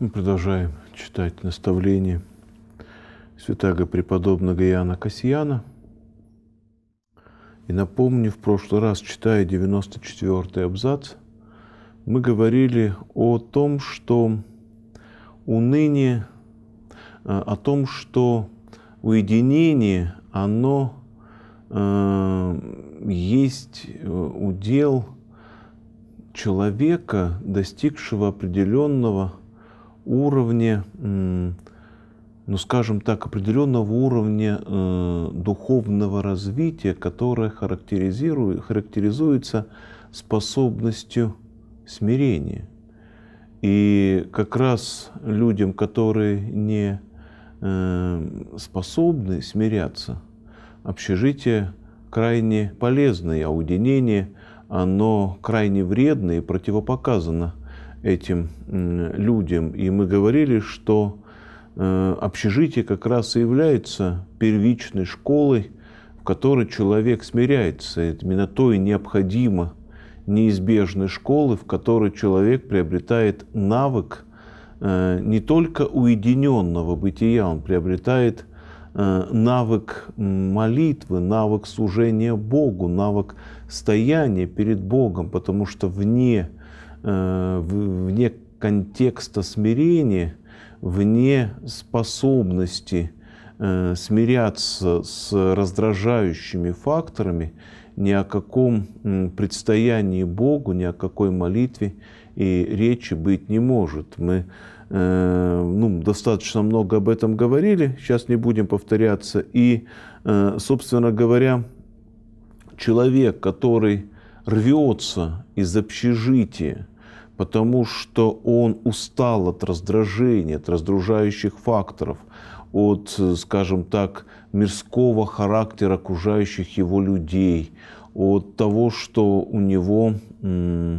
Мы продолжаем читать наставление святаго преподобного Иоанна Касьяна. И напомню, в прошлый раз, читая 94 абзац, мы говорили о том, что уныние, э, о том, что уединение, оно э, есть э, удел человека, достигшего определенного уровня, ну скажем так, определенного уровня духовного развития, которое характеризует, характеризуется способностью смирения – и как раз людям, которые не э, способны смиряться, общежитие крайне полезное, а уединение, оно крайне вредное и противопоказано этим людям. И мы говорили, что э, общежитие как раз и является первичной школой, в которой человек смиряется. Это именно то и необходимо неизбежной школы, в которой человек приобретает навык э, не только уединенного бытия, он приобретает э, навык молитвы, навык служения Богу, навык стояния перед Богом, потому что вне, э, вне контекста смирения, вне способности смиряться с раздражающими факторами – ни о каком предстоянии Богу, ни о какой молитве и речи быть не может. Мы э, ну, достаточно много об этом говорили, сейчас не будем повторяться. И, э, собственно говоря, человек, который рвется из общежития, потому что он устал от раздражения, от раздражающих факторов, от, скажем так, мирского характера окружающих его людей, от того, что у него, э,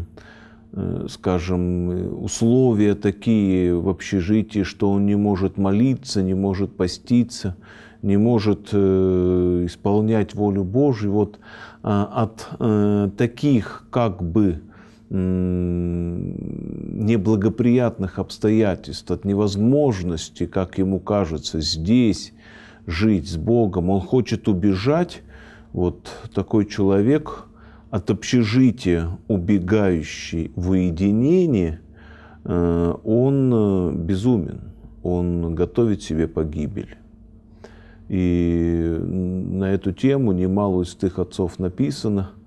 скажем, условия такие в общежитии, что он не может молиться, не может поститься, не может э, исполнять волю Божью. Вот а, от э, таких как бы неблагоприятных обстоятельств, от невозможности, как ему кажется, здесь жить с Богом, он хочет убежать, вот такой человек от общежития, убегающий в уединение, э, он э, безумен, он готовит себе погибель. И на эту тему немало из тех отцов написано –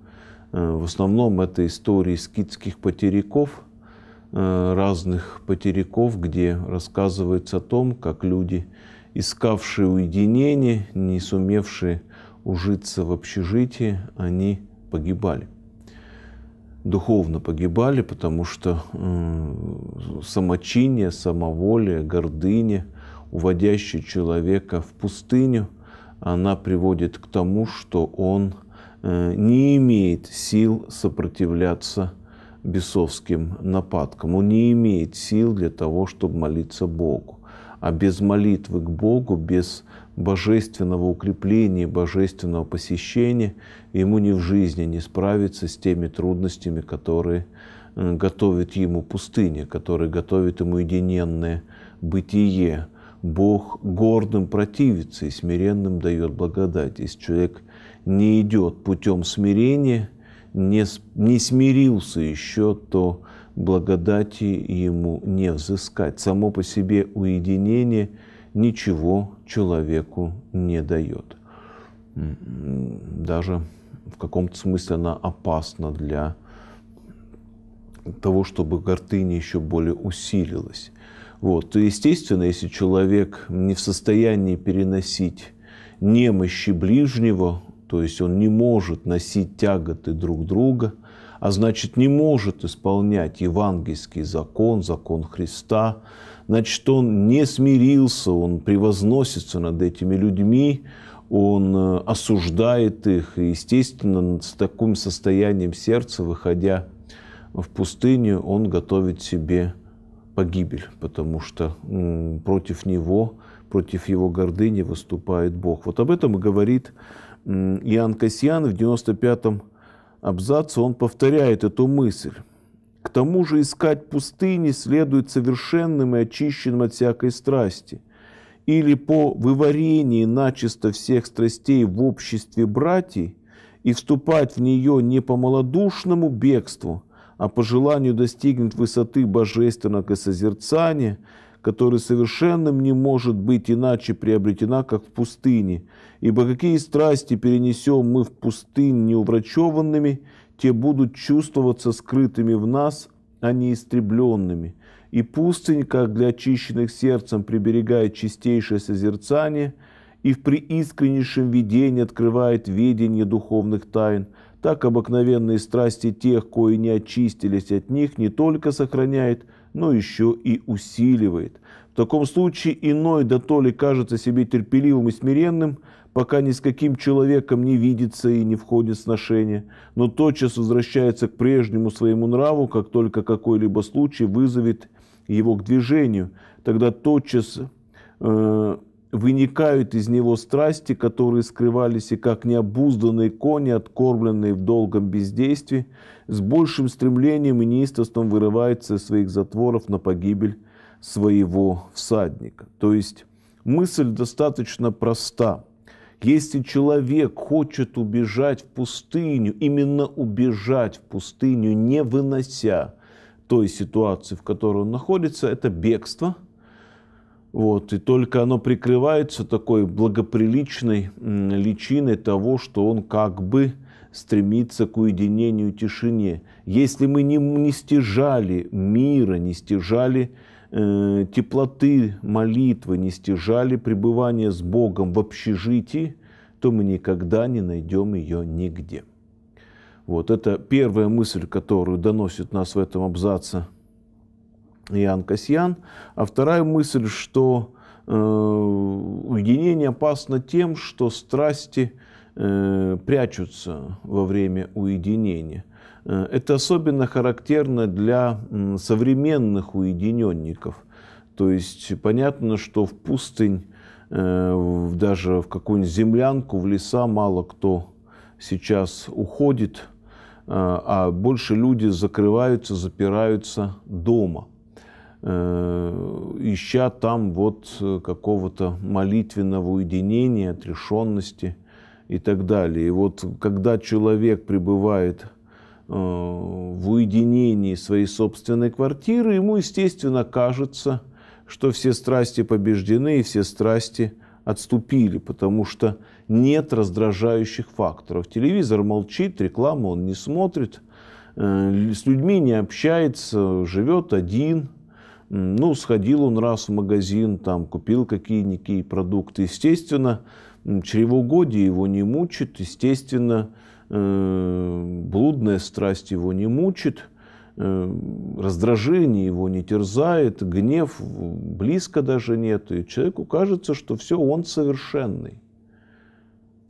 Э, в основном это истории скидских потеряков, э, разных потеряков, где рассказывается о том, как люди, искавшие уединение, не сумевшие ужиться в общежитии, они погибали. Духовно погибали, потому что э, самочиние, самоволие, гордыня, уводящая человека в пустыню, она приводит к тому, что он – Э, не имеет сил сопротивляться бесовским нападкам. Он не имеет сил для того, чтобы молиться Богу. А без молитвы к Богу, без божественного укрепления, божественного посещения, ему ни в жизни не справиться с теми трудностями, которые э, готовит ему пустыня, которые готовит ему единенное бытие, Бог гордым противится и смиренным дает благодать. Если человек не идет путем смирения, не, не смирился еще, то благодати ему не взыскать. Само по себе уединение ничего человеку не дает. Даже в каком-то смысле она опасна для того, чтобы гордыня еще более усилилась. Вот. То, естественно, если человек не в состоянии переносить немощи ближнего, то есть он не может носить тяготы друг друга, а значит не может исполнять евангельский закон, закон Христа, значит он не смирился, он превозносится над этими людьми, он э, осуждает их, и, естественно, с таким состоянием сердца, выходя в пустыню, он готовит себе погибель, потому что против него, против его гордыни выступает Бог. Вот об этом и говорит Иоанн Касьян в 95-м абзаце, он повторяет эту мысль. К тому же искать пустыни следует совершенным и очищенным от всякой страсти. Или по выварении начисто всех страстей в обществе братьев и вступать в нее не по малодушному бегству – а по желанию достигнет высоты божественного созерцания, которая совершенным не может быть иначе приобретена, как в пустыне. Ибо какие страсти перенесем мы в пустынь неуврачеванными, те будут чувствоваться скрытыми в нас, а не истребленными. И пустынь, как для очищенных сердцем приберегает чистейшее созерцание, и в преискреннейшем видении открывает ведение духовных тайн – так обыкновенные страсти тех, кои не очистились от них, не только сохраняет, но еще и усиливает. В таком случае иной да то ли кажется себе терпеливым и смиренным, пока ни с каким человеком не видится и не входит в сношение, но тотчас возвращается к прежнему своему нраву, как только какой-либо случай вызовет его к движению. Тогда тотчас э, выникают из него страсти, которые скрывались и как необузданные кони, откормленные в долгом бездействии, с большим стремлением и неистовством вырывается из своих затворов на погибель своего всадника. То есть мысль достаточно проста. Если человек хочет убежать в пустыню, именно убежать в пустыню, не вынося той ситуации, в которой он находится, это бегство – вот, и только оно прикрывается такой благоприличной личиной того, что он как бы стремится к уединению и тишине. Если мы не, не стяжали мира, не стяжали э, теплоты молитвы, не стяжали пребывания с Богом в общежитии, то мы никогда не найдем ее нигде. Вот это первая мысль, которую доносит нас в этом абзаце – Иоанн Касьян. А вторая мысль, что э, уединение опасно тем, что страсти э, прячутся во время уединения. Э, это особенно характерно для современных уединенников. То есть понятно, что в пустынь, даже в какую-нибудь землянку, в леса мало кто сейчас уходит, а больше люди закрываются, запираются дома – Э, ища там вот э, какого-то молитвенного уединения, отрешенности и так далее. И вот когда человек пребывает э, в уединении своей собственной квартиры, ему, естественно, кажется, что все страсти побеждены и все страсти отступили, потому что нет раздражающих факторов. Телевизор молчит, рекламу он не смотрит, с людьми не общается, живет один – ну, сходил он раз в магазин, там, купил какие-никакие продукты. Естественно, чревоугодие его не мучит, естественно, э, блудная страсть его не мучит, э, раздражение его не терзает, гнев близко даже нет. И человеку кажется, что все, он совершенный.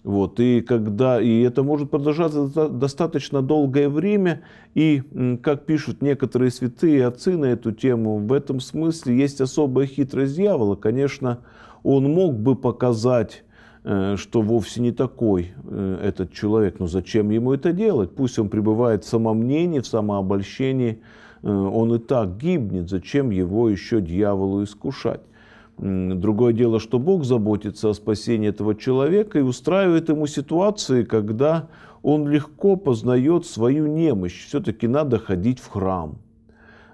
Вот, и когда, и это может продолжаться достаточно долгое время, и, как пишут некоторые святые отцы на эту тему, в этом смысле есть особая хитрость дьявола. Конечно, он мог бы показать, э, что вовсе не такой э, этот человек, но зачем ему это делать? Пусть он пребывает в самомнении, в самообольщении, э, он и так гибнет, зачем его еще дьяволу искушать? Другое дело, что Бог заботится о спасении этого человека и устраивает ему ситуации, когда он легко познает свою немощь. Все-таки надо ходить в храм,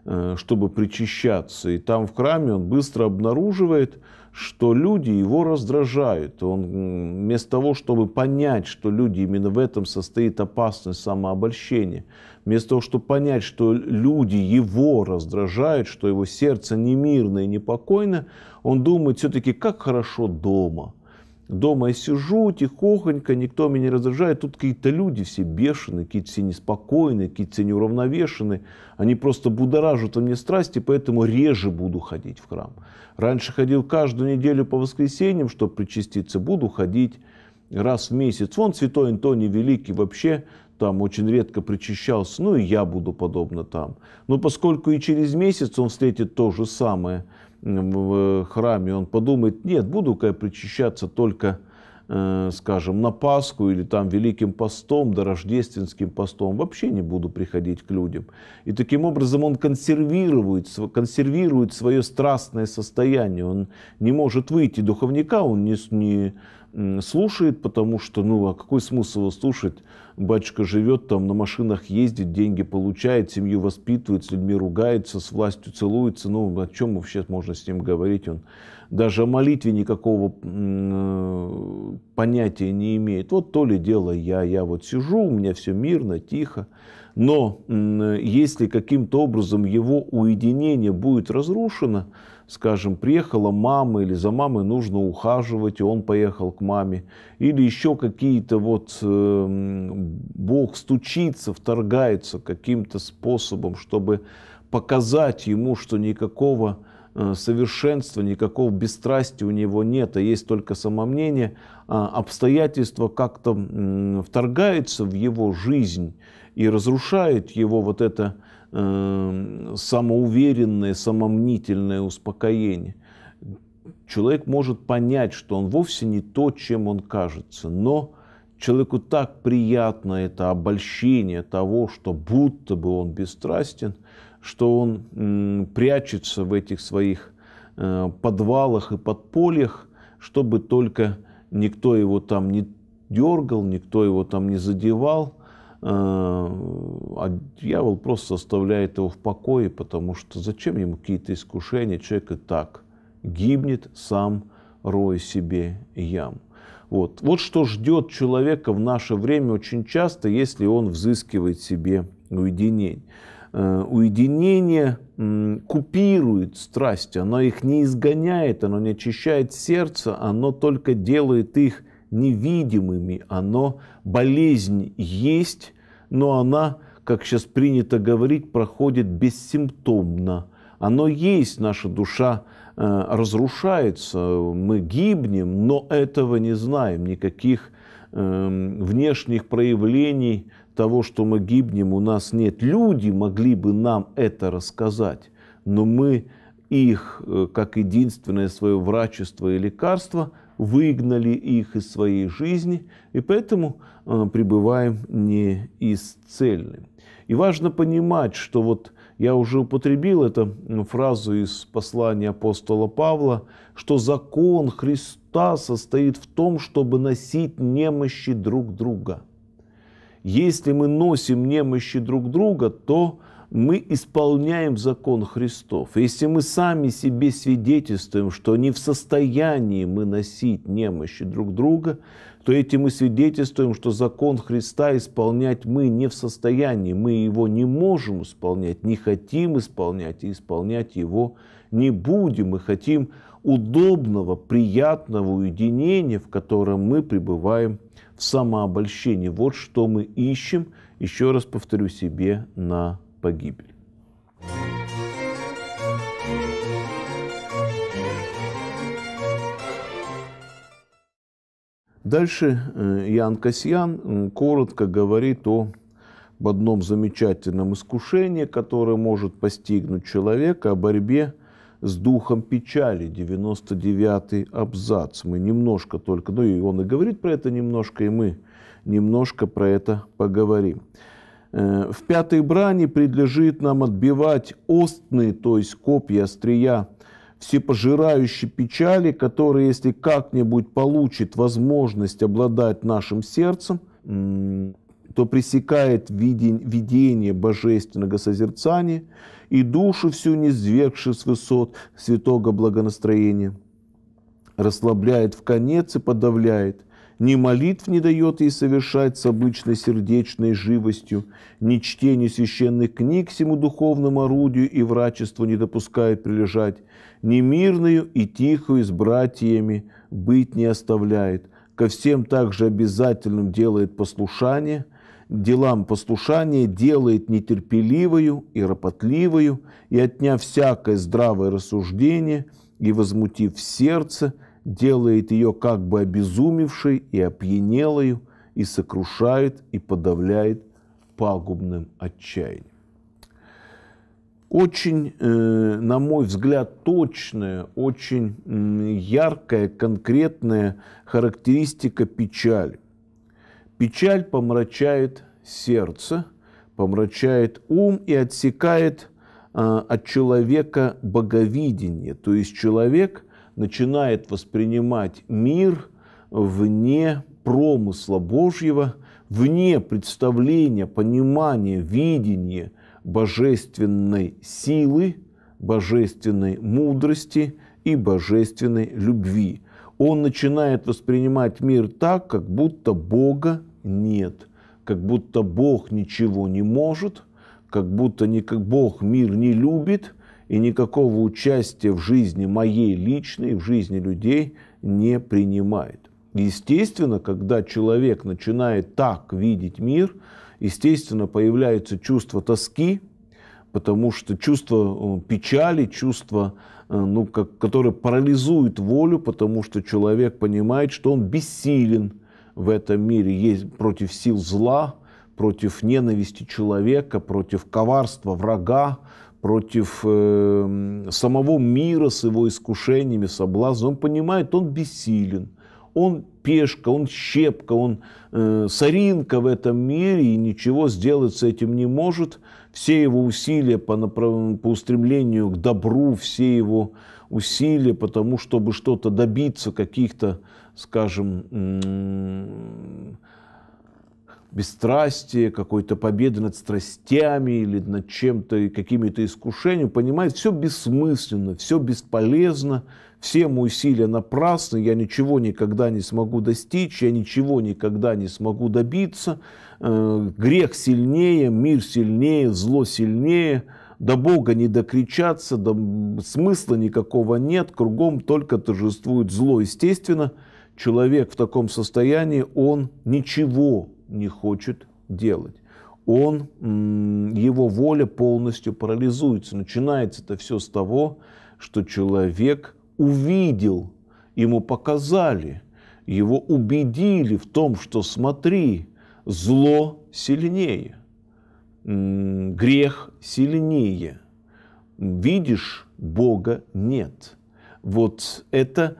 э, чтобы причащаться. И там в храме он быстро обнаруживает, что люди его раздражают. Он вместо того, чтобы понять, что люди именно в этом состоит опасность самообольщения, Вместо того, чтобы понять, что люди его раздражают, что его сердце не мирное, не покойно, он думает все-таки, как хорошо дома. Дома я сижу тихохонько, никто меня не раздражает. Тут какие-то люди все бешеные, какие-то все неспокойные, какие-то все неуравновешенные. Они просто будоражат во мне страсти, поэтому реже буду ходить в храм. Раньше ходил каждую неделю по воскресеньям, чтобы причаститься. Буду ходить раз в месяц. Вон святой Антоний Великий вообще там очень редко причащался, ну и я буду подобно там. Но поскольку и через месяц он встретит то же самое в э, храме, он подумает, нет, буду-ка я причащаться только, э, скажем, на Пасху или там Великим постом, да Рождественским постом, вообще не буду приходить к людям. И таким образом он консервирует, консервирует свое страстное состояние, он не может выйти духовника, он не, не слушает, потому что, ну, а какой смысл его слушать? Батюшка живет там, на машинах ездит, деньги получает, семью воспитывает, с людьми ругается, с властью целуется. Ну, о чем вообще можно с ним говорить? Он даже о молитве никакого понятия не имеет. Вот то ли дело я, я вот сижу, у меня все мирно, тихо. Но если каким-то образом его уединение будет разрушено, скажем, приехала мама или за мамой нужно ухаживать, и он поехал к маме, или еще какие-то вот э, Бог стучится, вторгается каким-то способом, чтобы показать ему, что никакого э, совершенства, никакого бесстрастия у него нет, а есть только самомнение, а обстоятельства как-то вторгаются в его жизнь и разрушают его вот это Эм, самоуверенное, самомнительное успокоение. Человек может понять, что он вовсе не то, чем он кажется, но человеку так приятно это обольщение того, что будто бы он бесстрастен, что он прячется в этих своих э, подвалах и подпольях, чтобы только никто его там не дергал, никто его там не задевал – а дьявол просто оставляет его в покое, потому что зачем ему какие-то искушения, человек и так гибнет сам, роя себе ям. Вот. вот что ждет человека в наше время очень часто, если он взыскивает себе э, уединение. Уединение купирует страсти, оно их не изгоняет, оно не очищает сердце, оно только делает их невидимыми, оно, болезнь есть, но она, как сейчас принято говорить, проходит бессимптомно. Оно есть, наша душа э, разрушается, мы гибнем, но этого не знаем, никаких э, внешних проявлений того, что мы гибнем, у нас нет. Люди могли бы нам это рассказать, но мы их, э, как единственное свое врачество и лекарство, выгнали их из своей жизни, и поэтому а, пребываем не исцельны. И важно понимать, что вот я уже употребил эту фразу из послания апостола Павла, что закон Христа состоит в том, чтобы носить немощи друг друга. Если мы носим немощи друг друга, то мы исполняем закон Христов, если мы сами себе свидетельствуем, что не в состоянии мы носить немощи друг друга, то этим мы свидетельствуем, что закон Христа исполнять мы не в состоянии, мы его не можем исполнять, не хотим исполнять и исполнять его не будем. Мы хотим удобного, приятного уединения, в котором мы пребываем в самообольщении. Вот что мы ищем, еще раз повторю себе, на погибель. Дальше Ян э, Касьян коротко говорит о об одном замечательном искушении, которое может постигнуть человека, о борьбе с духом печали, 99-й абзац. Мы немножко только, ну и он и говорит про это немножко, и мы немножко про это поговорим. Э, в пятой брани предлежит нам отбивать остные, то есть копья, острия, всепожирающей печали, которые, если как-нибудь получит возможность обладать нашим сердцем, то пресекает видение божественного созерцания и душу всю низвергши с высот святого благонастроения, расслабляет в конец и подавляет, ни молитв не дает ей совершать с обычной сердечной живостью, ни чтение священных книг всему духовному орудию и врачеству не допускает прилежать, ни мирную и тихую с братьями быть не оставляет, ко всем также обязательным делает послушание, делам послушания делает нетерпеливую и ропотливую и отняв всякое здравое рассуждение и возмутив сердце – делает ее как бы обезумевшей и опьянелою, и сокрушает и подавляет пагубным отчаянием. Очень, э, на мой взгляд, точная, очень яркая, конкретная характеристика печали. Печаль помрачает сердце, помрачает ум и отсекает а, от человека боговидение. То есть человек – начинает воспринимать мир вне промысла Божьего, вне представления, понимания, видения божественной силы, божественной мудрости и божественной любви. Он начинает воспринимать мир так, как будто Бога нет, как будто Бог ничего не может, как будто не Бог мир не любит – и никакого участия в жизни моей личной, в жизни людей не принимает. Естественно, когда человек начинает так видеть мир, естественно, появляется чувство тоски, потому что чувство э, печали, чувство, э, ну, как, которое парализует волю, потому что человек понимает, что он бессилен в этом мире, есть против сил зла, против ненависти человека, против коварства врага, против э, самого мира с его искушениями, соблазнами. Он понимает, он бессилен, он пешка, он щепка, он э, соринка в этом мире и ничего сделать с этим не может. Все его усилия по, направ... по устремлению к добру, все его усилия потому, чтобы что-то добиться, каких-то, скажем, бесстрастие, какой-то победы над страстями или над чем-то, какими-то искушениями, понимает, все бессмысленно, все бесполезно, все мои усилия напрасны, я ничего никогда не смогу достичь, я ничего никогда не смогу добиться, э, грех сильнее, мир сильнее, зло сильнее, до Бога не докричаться, до... смысла никакого нет, кругом только торжествует зло. Естественно, человек в таком состоянии, он ничего не хочет делать. Он, его воля полностью парализуется. Начинается это все с того, что человек увидел, ему показали, его убедили в том, что смотри, зло сильнее, грех сильнее. Видишь, Бога нет. Вот это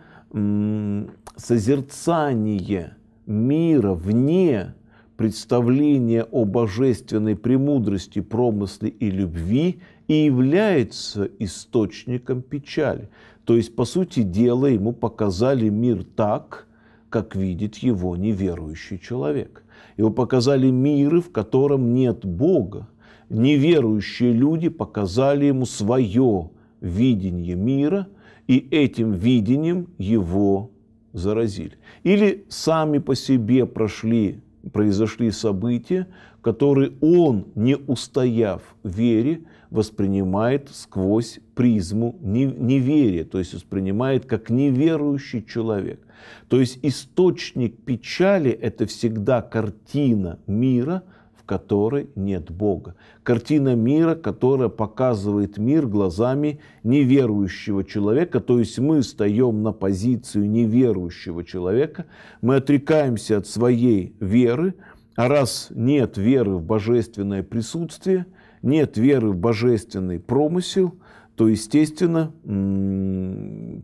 созерцание мира вне представление о божественной премудрости, промысле и любви и является источником печали. То есть, по сути дела, ему показали мир так, как видит его неверующий человек. Его показали миры, в котором нет Бога. Неверующие люди показали ему свое видение мира, и этим видением его заразили. Или сами по себе прошли произошли события, которые он, не устояв в вере, воспринимает сквозь призму неверия, то есть воспринимает как неверующий человек. То есть источник печали – это всегда картина мира – которой нет Бога. Картина мира, которая показывает мир глазами неверующего человека, то есть мы встаем на позицию неверующего человека, мы отрекаемся от своей веры, а раз нет веры в божественное присутствие, нет веры в божественный промысел, то, естественно,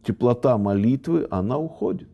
теплота молитвы, она уходит.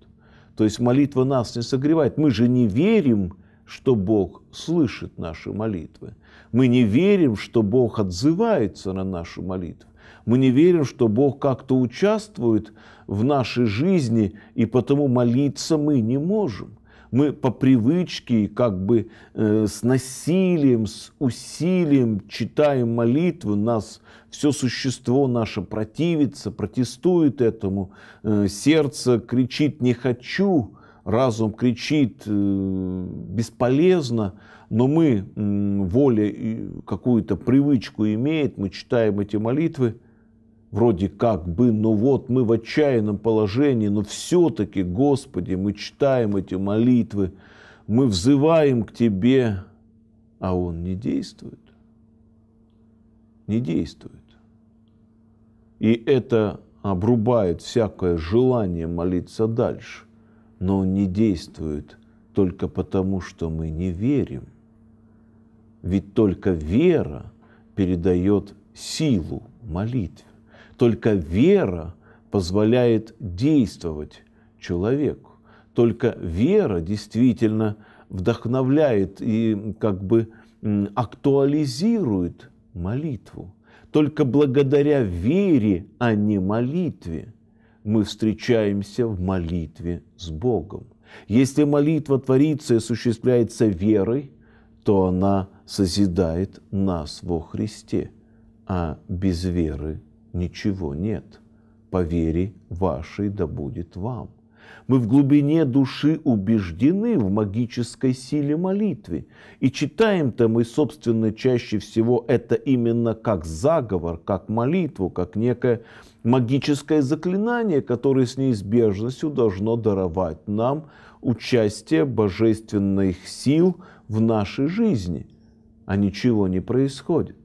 То есть молитва нас не согревает. Мы же не верим, что Бог слышит наши молитвы. Мы не верим, что Бог отзывается на наши молитвы. Мы не верим, что Бог как-то участвует в нашей жизни, и потому молиться мы не можем. Мы по привычке, как бы э, с насилием, с усилием читаем молитвы, нас все существо наше противится, протестует этому, э, сердце кричит «не хочу», разум кричит э, бесполезно, но мы, воля какую-то привычку имеет, мы читаем эти молитвы, вроде как бы, но вот мы в отчаянном положении, но все-таки, Господи, мы читаем эти молитвы, мы взываем к Тебе, а Он не действует. Не действует. И это обрубает всякое желание молиться дальше но он не действует только потому, что мы не верим. Ведь только вера передает силу молитве. Только вера позволяет действовать человеку. Только вера действительно вдохновляет и как бы актуализирует молитву. Только благодаря вере, а не молитве – мы встречаемся в молитве с Богом. Если молитва творится и осуществляется верой, то она созидает нас во Христе, а без веры ничего нет. По вере вашей да будет вам. Мы в глубине души убеждены в магической силе молитвы. И читаем-то мы, собственно, чаще всего это именно как заговор, как молитву, как некое магическое заклинание, которое с неизбежностью должно даровать нам участие божественных сил в нашей жизни. А ничего не происходит.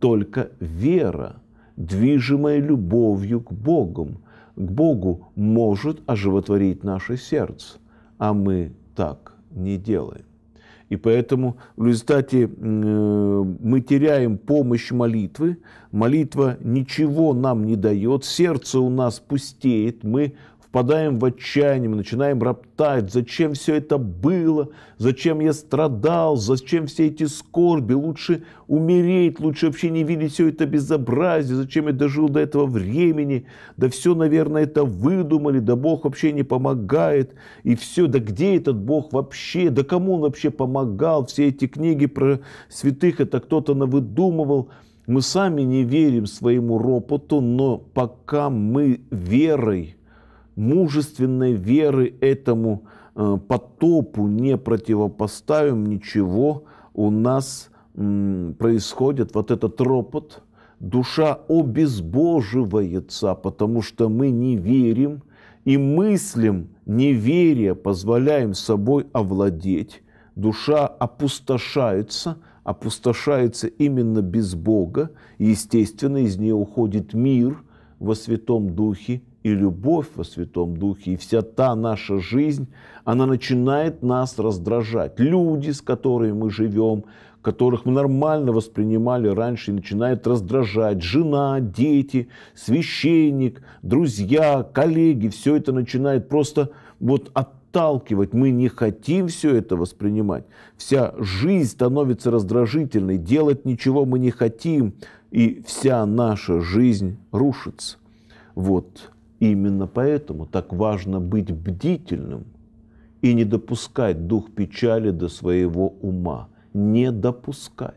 Только вера, движимая любовью к Богу, к Богу может оживотворить наше сердце, а мы так не делаем. И поэтому в результате э, мы теряем помощь молитвы, молитва ничего нам не дает, сердце у нас пустеет, мы впадаем в отчаяние, мы начинаем роптать, зачем все это было, зачем я страдал, зачем все эти скорби, лучше умереть, лучше вообще не видеть все это безобразие, зачем я дожил до этого времени, да все, наверное, это выдумали, да Бог вообще не помогает, и все, да где этот Бог вообще, да кому он вообще помогал, все эти книги про святых, это кто-то навыдумывал, мы сами не верим своему ропоту, но пока мы верой мужественной веры этому э, потопу не противопоставим ничего, у нас происходит вот этот ропот, душа обезбоживается, потому что мы не верим и мыслим неверие, позволяем собой овладеть. Душа опустошается, опустошается именно без Бога, и, естественно, из нее уходит мир во Святом Духе, и любовь во Святом Духе, и вся та наша жизнь, она начинает нас раздражать. Люди, с которыми мы живем, которых мы нормально воспринимали раньше, начинают раздражать. Жена, дети, священник, друзья, коллеги, все это начинает просто вот отталкивать. Мы не хотим все это воспринимать. Вся жизнь становится раздражительной, делать ничего мы не хотим, и вся наша жизнь рушится. Вот и именно поэтому так важно быть бдительным и не допускать дух печали до своего ума. Не допускать.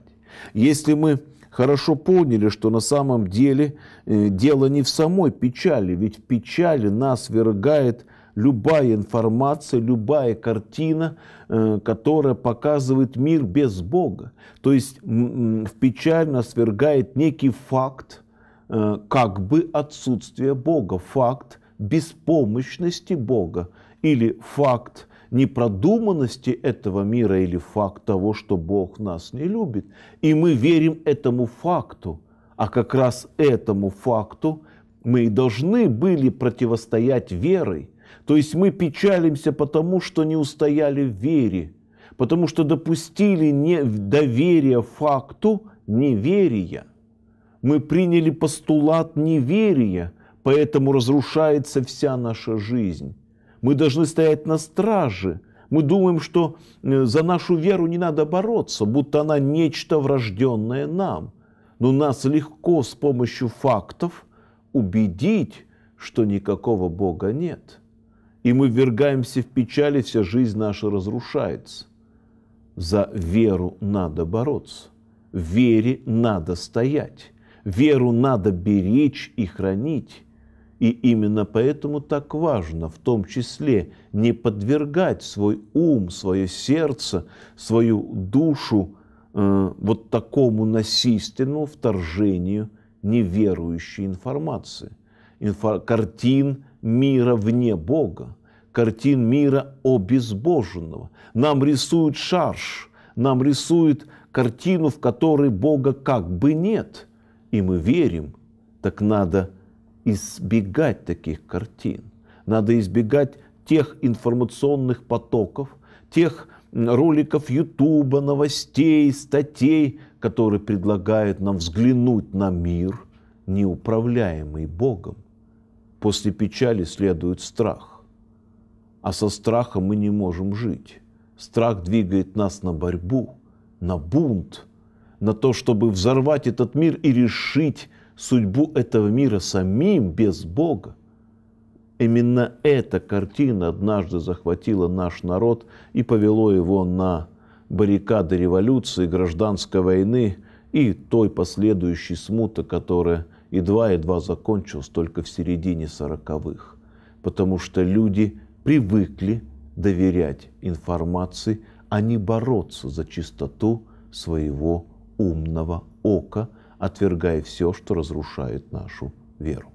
Если мы хорошо поняли, что на самом деле э, дело не в самой печали, ведь в печали нас вергает любая информация, любая картина, э, которая показывает мир без Бога. То есть в печаль нас вергает некий факт, Э, как бы отсутствие Бога, факт беспомощности Бога или факт непродуманности этого мира или факт того, что Бог нас не любит. И мы верим этому факту, а как раз этому факту мы и должны были противостоять верой. То есть мы печалимся потому, что не устояли в вере, потому что допустили не недоверие факту неверия – мы приняли постулат неверия, поэтому разрушается вся наша жизнь. Мы должны стоять на страже. Мы думаем, что э, за нашу веру не надо бороться, будто она нечто врожденное нам. Но нас легко с помощью фактов убедить, что никакого Бога нет. И мы ввергаемся в печали, вся жизнь наша разрушается. За веру надо бороться. В вере надо стоять. Веру надо беречь и хранить. И именно поэтому так важно, в том числе, не подвергать свой ум, свое сердце, свою душу э, вот такому насильственному вторжению неверующей информации, инфо картин мира вне Бога, картин мира обезбоженного. Нам рисуют шарш, нам рисуют картину, в которой Бога как бы нет – и мы верим, так надо избегать таких картин. Надо избегать тех информационных потоков, тех роликов Ютуба, новостей, статей, которые предлагают нам взглянуть на мир, неуправляемый Богом. После печали следует страх, а со страхом мы не можем жить. Страх двигает нас на борьбу, на бунт – на то, чтобы взорвать этот мир и решить судьбу этого мира самим, без Бога. Именно эта картина однажды захватила наш народ и повело его на баррикады революции, гражданской войны и той последующей смуты, которая едва-едва закончилась только в середине сороковых. Потому что люди привыкли доверять информации, а не бороться за чистоту своего умного ока, отвергая все, что разрушает нашу веру.